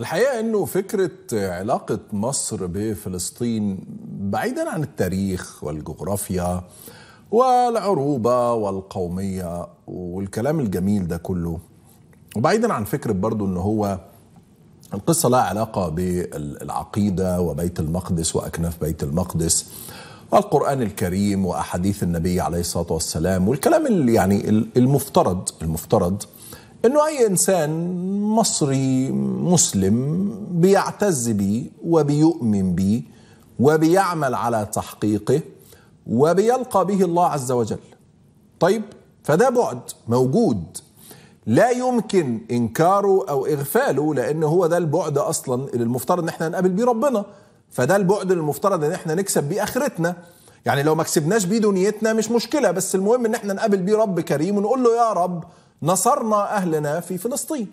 الحقيقه انه فكره علاقه مصر بفلسطين بعيدا عن التاريخ والجغرافيا والعروبه والقوميه والكلام الجميل ده كله وبعيدا عن فكره برضو ان هو القصه لها علاقه بالعقيده وبيت المقدس واكناف بيت المقدس والقرآن الكريم وأحاديث النبي عليه الصلاة والسلام والكلام اللي يعني المفترض المفترض انه اي انسان مصري مسلم بيعتز بي وبيؤمن بي وبيعمل على تحقيقه وبيلقى به الله عز وجل. طيب فده بعد موجود لا يمكن انكاره او اغفاله لان هو ده البعد اصلا اللي المفترض ان احنا نقابل بيه ربنا فده البعد اللي المفترض ان احنا نكسب بيه اخرتنا يعني لو ما كسبناش بيه دنيتنا مش مشكله بس المهم ان احنا نقابل بيه رب كريم ونقول له يا رب نصرنا أهلنا في فلسطين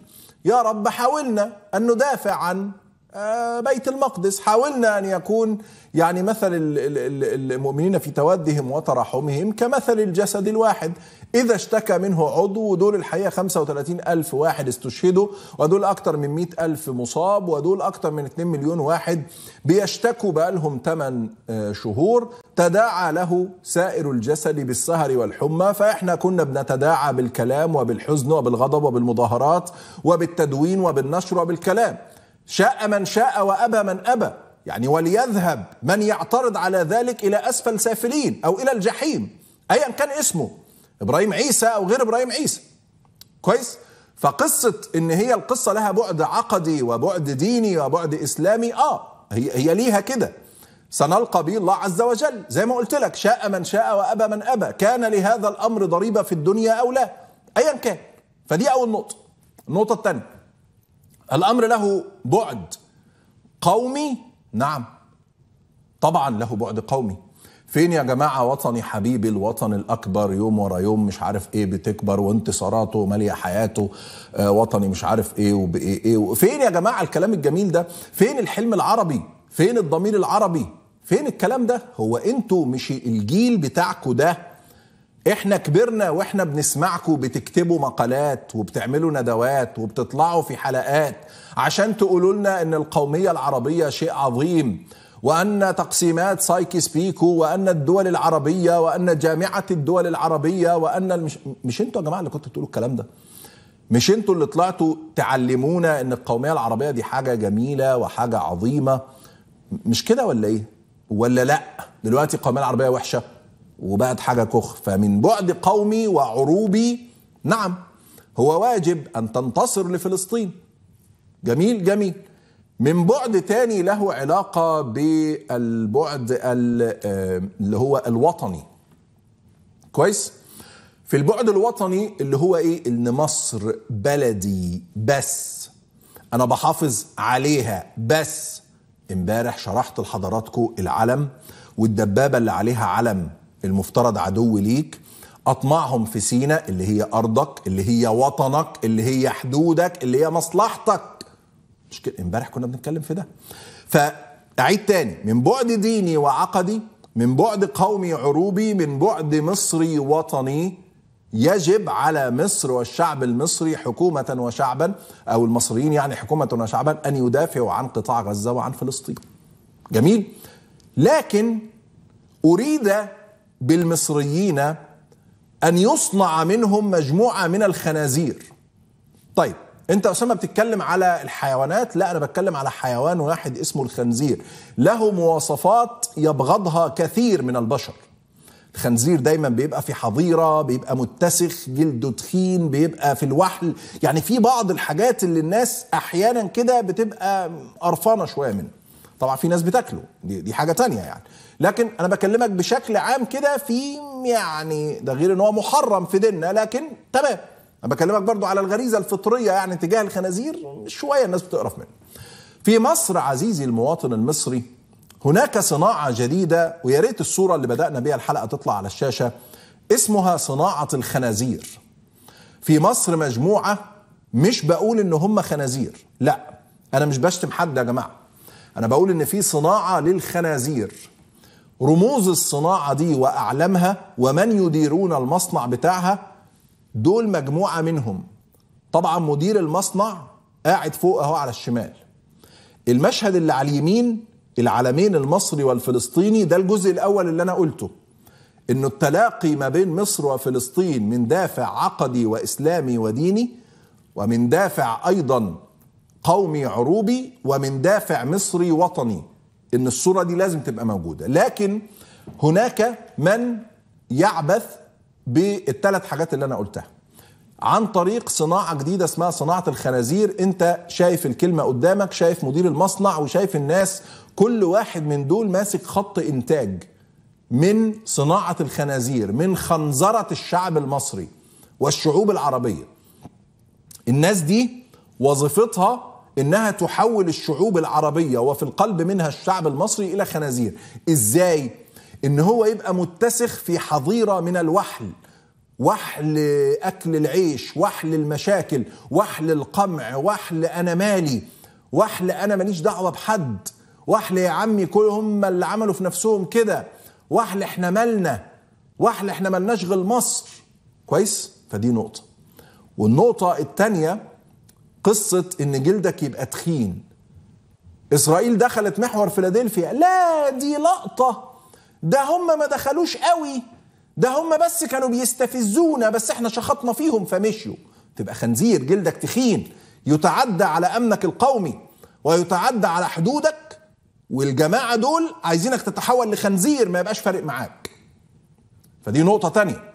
يا رب حاولنا أن ندافع عن آه، بيت المقدس حاولنا أن يكون يعني مثل المؤمنين في تودهم وترحمهم كمثل الجسد الواحد إذا اشتكى منه عضو ودول الحقيقة 35 ألف واحد استشهدوا ودول أكتر من 100 ألف مصاب ودول أكتر من 2 مليون واحد بيشتكوا بقالهم 8 آه، شهور تداعى له سائر الجسد بالسهر والحمى فإحنا كنا بنتداعى بالكلام وبالحزن وبالغضب وبالمظاهرات وبالتدوين وبالنشر وبالكلام شاء من شاء وأبى من أبى يعني وليذهب من يعترض على ذلك إلى أسفل سافلين أو إلى الجحيم أيا كان اسمه إبراهيم عيسى أو غير إبراهيم عيسى كويس؟ فقصة إن هي القصة لها بعد عقدي وبعد ديني وبعد إسلامي آه هي, هي ليها كده سنلقى به الله عز وجل زي ما قلت لك شاء من شاء وأبى من أبى كان لهذا الأمر ضريبة في الدنيا أو لا أيا كان فدي أول نقطة النقطة الثانية الأمر له بعد قومي نعم طبعا له بعد قومي فين يا جماعة وطني حبيبي الوطن الأكبر يوم ورا يوم مش عارف إيه بتكبر وانتصاراته مالية حياته آه وطني مش عارف إيه وبإيه إيه فين يا جماعة الكلام الجميل ده فين الحلم العربي فين الضمير العربي فين الكلام ده هو انتوا مش الجيل بتاعكوا ده احنا كبرنا واحنا بنسمعكم بتكتبوا مقالات وبتعملوا ندوات وبتطلعوا في حلقات عشان تقولوا لنا ان القومية العربية شيء عظيم وأن تقسيمات سايكس بيكو وأن الدول العربية وأن جامعة الدول العربية وأن المش... مش انتوا يا جماعة اللي كنتوا بتقولوا الكلام ده مش انتوا اللي طلعتوا تعلمونا ان القومية العربية دي حاجة جميلة وحاجة عظيمة مش كده ولا ايه ولا لا دلوقتي القوميه العربيه وحشه وبقت حاجه كخ فمن بعد قومي وعروبي نعم هو واجب ان تنتصر لفلسطين جميل جميل من بعد تاني له علاقة بالبعد اللي هو الوطني كويس في البعد الوطني اللي هو ايه ان مصر بلدي بس انا بحافظ عليها بس امبارح شرحت لحضراتكم العلم والدبابة اللي عليها علم المفترض عدو ليك أطمعهم في سينا اللي هي أرضك اللي هي وطنك اللي هي حدودك اللي هي مصلحتك مش كده امبارح كنا بنتكلم في ده فأعيد تاني من بعد ديني وعقدي من بعد قومي عروبي من بعد مصري وطني يجب على مصر والشعب المصري حكومة وشعبا أو المصريين يعني حكومة وشعبا أن يدافعوا عن قطاع غزة وعن فلسطين جميل لكن أريد بالمصريين أن يصنع منهم مجموعة من الخنازير طيب انت اسامه بتتكلم على الحيوانات لا انا بتكلم على حيوان واحد اسمه الخنزير له مواصفات يبغضها كثير من البشر الخنزير دايما بيبقى في حظيره بيبقى متسخ جلده تخين بيبقى في الوحل يعني في بعض الحاجات اللي الناس احيانا كده بتبقى قرفانه شويه منه طبعا في ناس بتاكله دي, دي حاجه تانية يعني لكن انا بكلمك بشكل عام كده في يعني ده غير ان هو محرم في ديننا لكن تمام انا بكلمك برضو على الغريزه الفطريه يعني تجاه الخنازير شويه الناس بتقرف منه في مصر عزيزي المواطن المصري هناك صناعة جديدة ويا ريت الصورة اللي بدأنا بها الحلقة تطلع على الشاشة اسمها صناعة الخنازير في مصر مجموعة مش بقول ان هم خنازير لا انا مش بشتم حد يا جماعة انا بقول ان في صناعة للخنازير رموز الصناعة دي واعلامها ومن يديرون المصنع بتاعها دول مجموعة منهم طبعا مدير المصنع قاعد فوق اهو على الشمال المشهد اللي على اليمين العالمين المصري والفلسطيني ده الجزء الأول اللي أنا قلته إنه التلاقي ما بين مصر وفلسطين من دافع عقدي وإسلامي وديني ومن دافع أيضا قومي عروبي ومن دافع مصري وطني إن الصورة دي لازم تبقى موجودة لكن هناك من يعبث بالثلاث حاجات اللي أنا قلتها عن طريق صناعة جديدة اسمها صناعة الخنازير انت شايف الكلمة قدامك شايف مدير المصنع وشايف الناس كل واحد من دول ماسك خط انتاج من صناعة الخنازير من خنزرة الشعب المصري والشعوب العربية الناس دي وظيفتها انها تحول الشعوب العربية وفي القلب منها الشعب المصري الى خنازير ازاي؟ ان هو يبقى متسخ في حظيرة من الوحل وحل اكل العيش وحل المشاكل وحل القمع وحل انا مالي وحل انا ماليش دعوه بحد وحل يا عمي كل هم اللي عملوا في نفسهم كده وحل احنا مالنا وحل احنا مالناش غير مصر كويس فدي نقطه والنقطه الثانيه قصه ان جلدك يبقى تخين اسرائيل دخلت محور فيلادلفيا لا دي لقطه ده هم ما دخلوش قوي ده هم بس كانوا بيستفزونا بس احنا شخطنا فيهم فمشيوا تبقى خنزير جلدك تخين يتعدى على امنك القومي ويتعدى على حدودك والجماعه دول عايزينك تتحول لخنزير ما يبقاش فارق معاك فدي نقطه تانية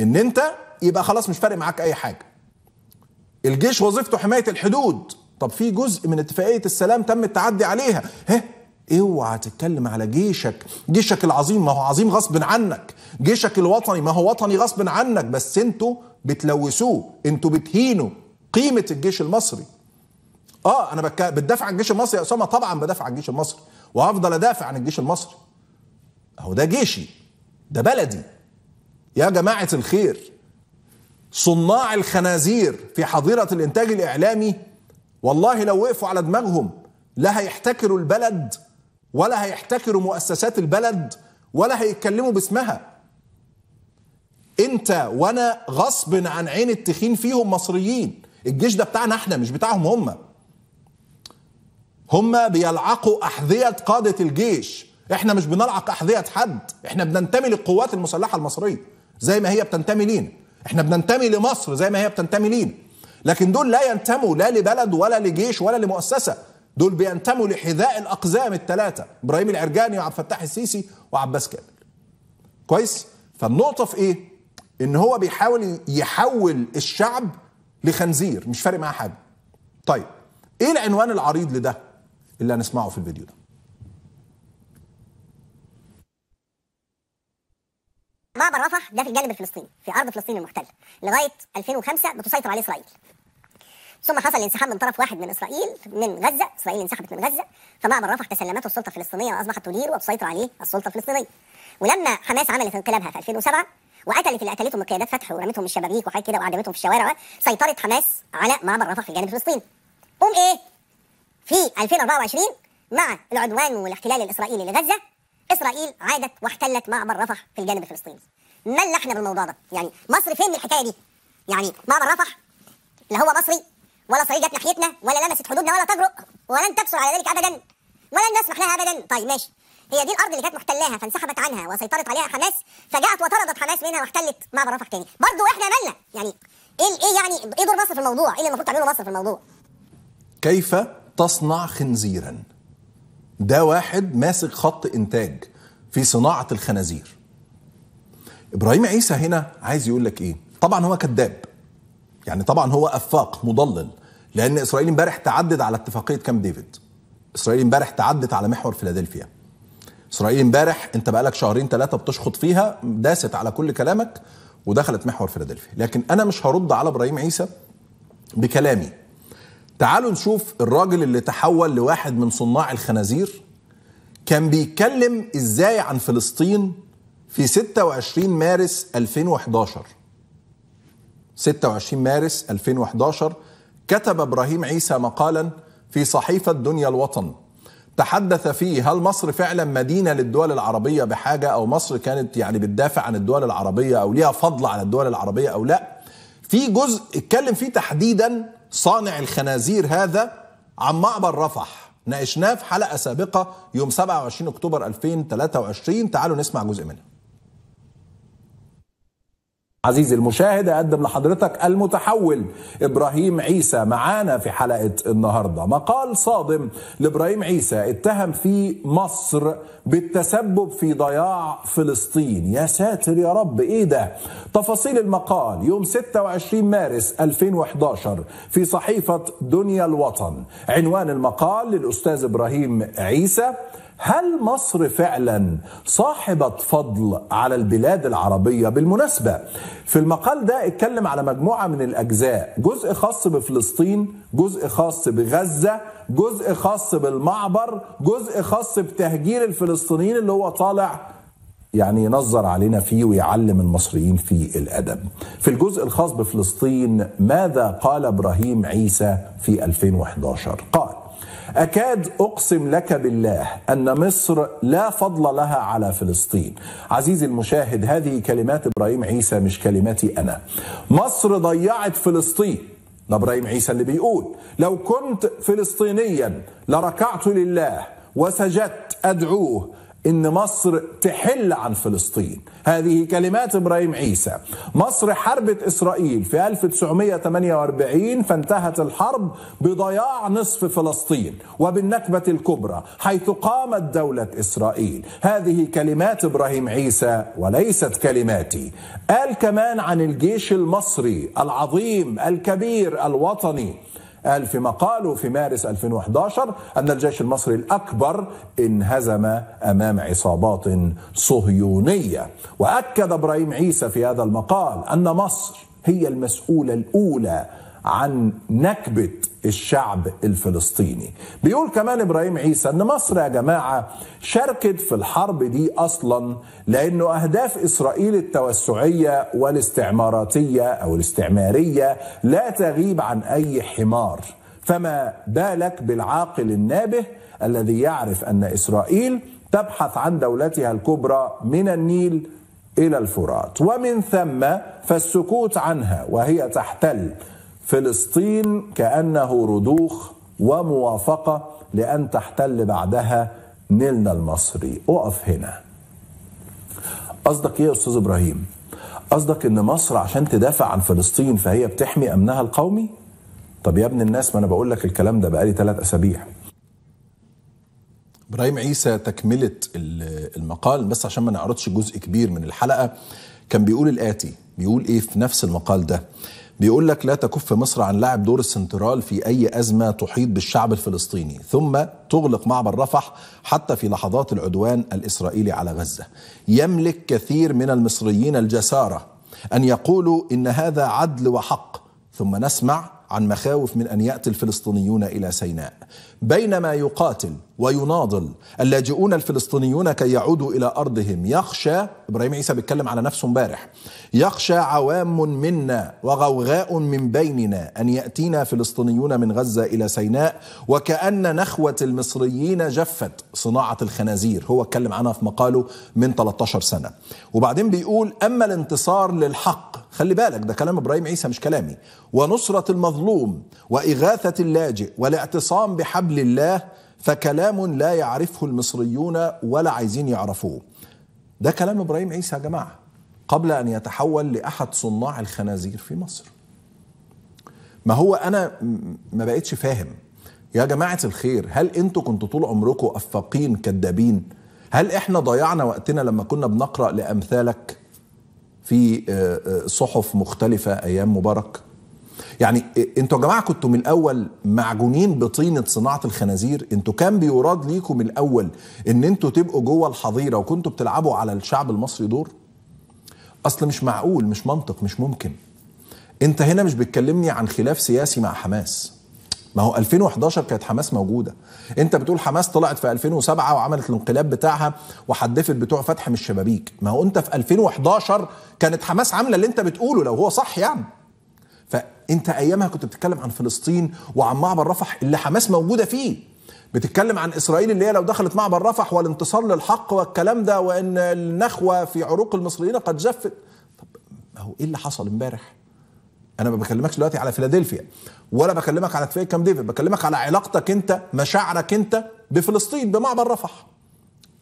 ان انت يبقى خلاص مش فارق معاك اي حاجه الجيش وظيفته حمايه الحدود طب في جزء من اتفاقيه السلام تم التعدي عليها ها اوعى تتكلم على جيشك جيشك العظيم ما هو عظيم غصب عنك جيشك الوطني ما هو وطني غصب عنك بس انتوا بتلوثوه انتوا بتهينوا قيمة الجيش المصري اه انا بك... بتدافع عن الجيش المصري يا اسامه طبعا بدافع عن الجيش المصري وهفضل ادافع عن الجيش المصري اهو ده جيشي ده بلدي يا جماعه الخير صناع الخنازير في حظيره الانتاج الاعلامي والله لو وقفوا على دماغهم لا هيحتكروا البلد ولا هيحتكروا مؤسسات البلد ولا هيتكلموا باسمها انت وانا غصب عن عين التخين فيهم مصريين الجيش ده بتاعنا احنا مش بتاعهم هم هم بيلعقوا احذية قادة الجيش احنا مش بنلعق احذية حد احنا بننتمي للقوات المسلحة المصرية زي ما هي بتنتمي لينا احنا بننتمي لمصر زي ما هي بتنتمي لينا لكن دول لا ينتموا لا لبلد ولا لجيش ولا لمؤسسة دول بينتموا لحذاء الاقزام الثلاثه ابراهيم العرجاني وعبد الفتاح السيسي وعباس كامل كويس فالنقطه في ايه ان هو بيحاول يحول الشعب لخنزير مش فارق معاه حاجه طيب ايه العنوان العريض لده اللي هنسمعه في الفيديو ده معبر رفح ده في الجانب الفلسطيني في ارض فلسطين المحتله لغايه 2005 بتسيطر عليه اسرائيل ثم حصل الانسحاب من طرف واحد من اسرائيل من غزه، اسرائيل انسحبت من غزه، فمعبر رفح تسلمته السلطه الفلسطينيه واصبحت تدير وتسيطر عليه السلطه الفلسطينيه. ولما حماس عملت انقلابها في 2007 وقتلت اللي قتلتهم القيادات قيادات فتح ورمتهم الشبابيك وحاجات كده وعدمتهم في الشوارع سيطرت حماس على معبر رفح في الجانب الفلسطيني. قوم ايه؟ في 2024 مع العدوان والاحتلال الاسرائيلي لغزه اسرائيل عادت واحتلت معبر رفح في الجانب الفلسطيني. ملحنا بالموضوع ده، يعني مصر فين من الحكايه دي؟ يعني معبر رفح اللي هو مصري ولا صعيد جت ناحيتنا ولا لمست حدودنا ولا تجرؤ ولن تكسر على ذلك ابدا ولن نسمح لها ابدا طيب ماشي هي دي الارض اللي كانت محتلاها فانسحبت عنها وسيطرت عليها حماس فجاءت وطردت حماس منها واحتلت معبر رفح تاني برضه احنا مالنا يعني ايه ايه يعني ايه دور مصر في الموضوع؟ ايه اللي المفروض تعمله مصر في الموضوع؟ كيف تصنع خنزيرا؟ ده واحد ماسك خط انتاج في صناعه الخنازير. ابراهيم عيسى هنا عايز يقول لك ايه؟ طبعا هو كذاب يعني طبعا هو افاق مضلل لان اسرائيل امبارح تعدد على اتفاقيه كامب ديفيد اسرائيل امبارح تعدت على محور فيلادلفيا اسرائيل امبارح انت بقالك شهرين ثلاثه بتشخط فيها داست على كل كلامك ودخلت محور فيلادلفيا لكن انا مش هرد على ابراهيم عيسى بكلامي تعالوا نشوف الراجل اللي تحول لواحد من صناع الخنازير كان بيتكلم ازاي عن فلسطين في 26 مارس 2011 26 مارس 2011 كتب ابراهيم عيسى مقالا في صحيفه دنيا الوطن تحدث فيه هل مصر فعلا مدينه للدول العربيه بحاجه او مصر كانت يعني بتدافع عن الدول العربيه او ليها فضل على الدول العربيه او لا في جزء اتكلم فيه تحديدا صانع الخنازير هذا عن معبر رفح ناقشناه في حلقه سابقه يوم 27 اكتوبر 2023 تعالوا نسمع جزء منه عزيزي المشاهد أقدم لحضرتك المتحول إبراهيم عيسى معانا في حلقة النهاردة مقال صادم لإبراهيم عيسى اتهم فيه مصر بالتسبب في ضياع فلسطين يا ساتر يا رب إيه ده تفاصيل المقال يوم 26 مارس 2011 في صحيفة دنيا الوطن عنوان المقال للأستاذ إبراهيم عيسى هل مصر فعلا صاحبة فضل على البلاد العربية بالمناسبة في المقال ده اتكلم على مجموعة من الأجزاء جزء خاص بفلسطين جزء خاص بغزة جزء خاص بالمعبر جزء خاص بتهجير الفلسطينيين اللي هو طالع يعني ينظر علينا فيه ويعلم المصريين فيه الادب. في الجزء الخاص بفلسطين ماذا قال ابراهيم عيسى في 2011؟ قال: أكاد أقسم لك بالله أن مصر لا فضل لها على فلسطين عزيزي المشاهد هذه كلمات إبراهيم عيسى مش كلماتي أنا مصر ضيعت فلسطين ده إبراهيم عيسى اللي بيقول لو كنت فلسطينيا لركعت لله وسجدت أدعوه ان مصر تحل عن فلسطين هذه كلمات ابراهيم عيسى مصر حربت اسرائيل في 1948 فانتهت الحرب بضياع نصف فلسطين وبالنكبه الكبرى حيث قامت دوله اسرائيل هذه كلمات ابراهيم عيسى وليست كلماتي قال كمان عن الجيش المصري العظيم الكبير الوطني قال في مقاله في مارس 2011 أن الجيش المصري الأكبر انهزم أمام عصابات صهيونية وأكد إبراهيم عيسى في هذا المقال أن مصر هي المسؤولة الأولى عن نكبة الشعب الفلسطيني بيقول كمان ابراهيم عيسى ان مصر يا جماعه شاركت في الحرب دي اصلا لانه اهداف اسرائيل التوسعيه والاستعماراتيه او الاستعماريه لا تغيب عن اي حمار فما بالك بالعاقل النابه الذي يعرف ان اسرائيل تبحث عن دولتها الكبرى من النيل الى الفرات ومن ثم فالسكوت عنها وهي تحتل فلسطين كانه رضوخ وموافقه لان تحتل بعدها نيلنا المصري اقف هنا قصدك ايه يا استاذ ابراهيم قصدك ان مصر عشان تدافع عن فلسطين فهي بتحمي امنها القومي طب يا ابن الناس ما انا بقول لك الكلام ده بقالي ثلاث اسابيع ابراهيم عيسى تكمله المقال بس عشان ما نعرضش جزء كبير من الحلقه كان بيقول الاتي بيقول ايه في نفس المقال ده بيقول لك لا تكف مصر عن لعب دور السنترال في أي أزمة تحيط بالشعب الفلسطيني ثم تغلق معبر رفح حتى في لحظات العدوان الإسرائيلي على غزة يملك كثير من المصريين الجسارة أن يقولوا إن هذا عدل وحق ثم نسمع عن مخاوف من ان ياتي الفلسطينيون الى سيناء بينما يقاتل ويناضل اللاجئون الفلسطينيون كي يعودوا الى ارضهم يخشى ابراهيم عيسى بيتكلم على نفسه امبارح يخشى عوام منا وغوغاء من بيننا ان ياتينا فلسطينيون من غزه الى سيناء وكان نخوه المصريين جفت صناعه الخنازير هو اتكلم عنها في مقاله من 13 سنه وبعدين بيقول اما الانتصار للحق خلي بالك ده كلام ابراهيم عيسى مش كلامي ونصرة المظلوم وإغاثة اللاجئ والاعتصام بحبل الله فكلام لا يعرفه المصريون ولا عايزين يعرفوه ده كلام ابراهيم عيسى يا جماعه قبل ان يتحول لاحد صناع الخنازير في مصر ما هو انا ما بقتش فاهم يا جماعه الخير هل انتوا كنتوا طول عمركم افاقين كذابين هل احنا ضيعنا وقتنا لما كنا بنقرا لامثالك في آه، آه، صحف مختلفة أيام مبارك يعني انتوا يا جماعة كنتوا من الأول معجونين بطينة صناعة الخنازير انتوا كان بيراد ليكم من الأول ان انتوا تبقوا جوه الحظيرة وكنتوا بتلعبوا على الشعب المصري دور أصل مش معقول مش منطق مش ممكن انت هنا مش بتكلمني عن خلاف سياسي مع حماس ما هو 2011 كانت حماس موجوده انت بتقول حماس طلعت في 2007 وعملت الانقلاب بتاعها وحدفت بتوع فتح من الشبابيك ما هو انت في 2011 كانت حماس عامله اللي انت بتقوله لو هو صح يعني فانت ايامها كنت بتتكلم عن فلسطين وعن معبر رفح اللي حماس موجوده فيه بتتكلم عن اسرائيل اللي هي لو دخلت معبر رفح والانتصار للحق والكلام ده وان النخوه في عروق المصريين قد جفت طب ما هو ايه اللي حصل امبارح؟ انا ما بكلمكش دلوقتي على فيلادلفيا ولا بكلمك على اتفاقيه كام ديفيد بكلمك على علاقتك انت مشاعرك انت بفلسطين بمعبر رفح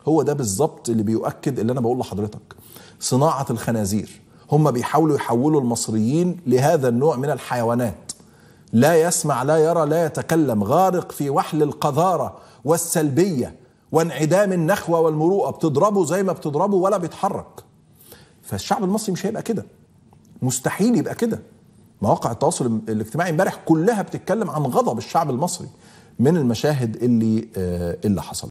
هو ده بالظبط اللي بيؤكد اللي انا بقول لحضرتك صناعه الخنازير هم بيحاولوا يحولوا المصريين لهذا النوع من الحيوانات لا يسمع لا يرى لا يتكلم غارق في وحل القذاره والسلبيه وانعدام النخوه والمروءه بتضربه زي ما بتضربه ولا بيتحرك فالشعب المصري مش هيبقى كده مستحيل يبقى كده مواقع التواصل الاجتماعي امبارح كلها بتتكلم عن غضب الشعب المصري من المشاهد اللي آه، اللي حصلت